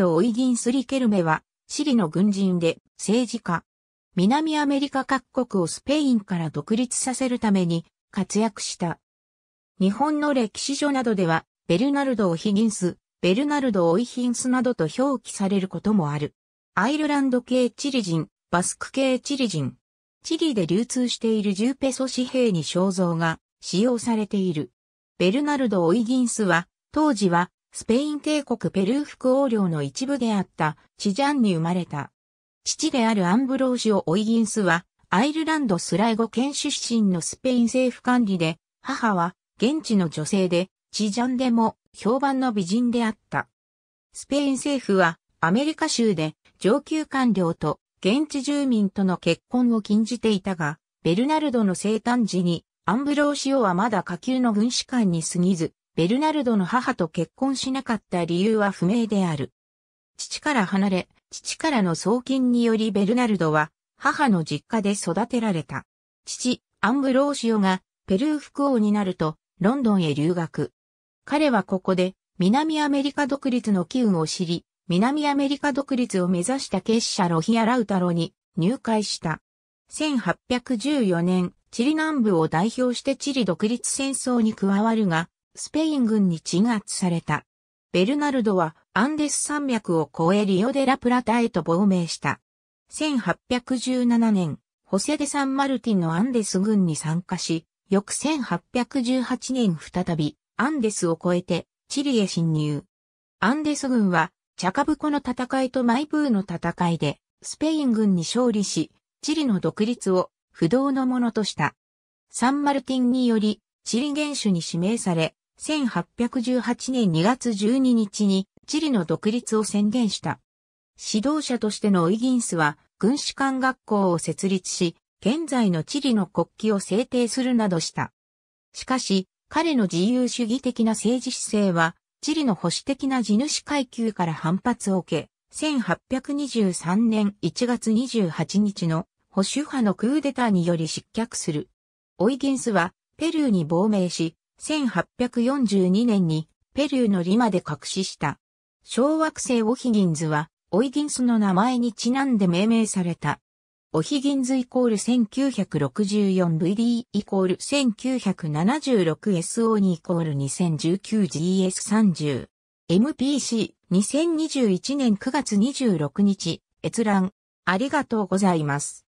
ド・オイギンス・リケルメは、シリの軍人で政治家。南アメリカ各国をスペインから独立させるために活躍した。日本の歴史書などでは、ベルナルド・オヒギンス、ベルナルド・オイヒンスなどと表記されることもある。アイルランド系チリ人、バスク系チリ人。チリで流通している10ペソ紙幣に肖像が使用されている。ベルナルド・オイギンスは、当時はスペイン帝国ペルー副王領の一部であったチジャンに生まれた。父であるアンブローシオ・オイギンスは、アイルランドスライゴ県出身のスペイン政府管理で、母は現地の女性で、チジャンでも評判の美人であった。スペイン政府はアメリカ州で上級官僚と現地住民との結婚を禁じていたが、ベルナルドの生誕時にアンブローシオはまだ下級の軍士官に過ぎず、ベルナルドの母と結婚しなかった理由は不明である。父から離れ、父からの送金によりベルナルドは母の実家で育てられた。父、アンブローシオがペルー副王になるとロンドンへ留学。彼はここで南アメリカ独立の機運を知り、南アメリカ独立を目指した結社ロヒア・ラウタロに入会した。1814年、チリ南部を代表してチリ独立戦争に加わるが、スペイン軍に鎮圧された。ベルナルドはアンデス山脈を越えリオデラプラタへと亡命した。1817年、ホセデ・サンマルティンのアンデス軍に参加し、翌1818年再び、アンデスを越えて、チリへ侵入。アンデス軍は、チャカブコの戦いとマイブーの戦いで、スペイン軍に勝利し、チリの独立を不動のものとした。サンマルティンにより、チリ元首に指名され、1818年2月12日にチリの独立を宣言した。指導者としてのオイギンスは軍士官学校を設立し、現在のチリの国旗を制定するなどした。しかし、彼の自由主義的な政治姿勢は、チリの保守的な地主階級から反発を受け、1823年1月28日の保守派のクーデターにより失脚する。オイギンスはペルーに亡命し、1842年にペルーのリマで隠しした。小惑星オヒギンズは、オイギンスの名前にちなんで命名された。オヒギンズイコール 1964VD イコール 1976SO2 イコール 2019GS30。MPC2021 年9月26日、閲覧。ありがとうございます。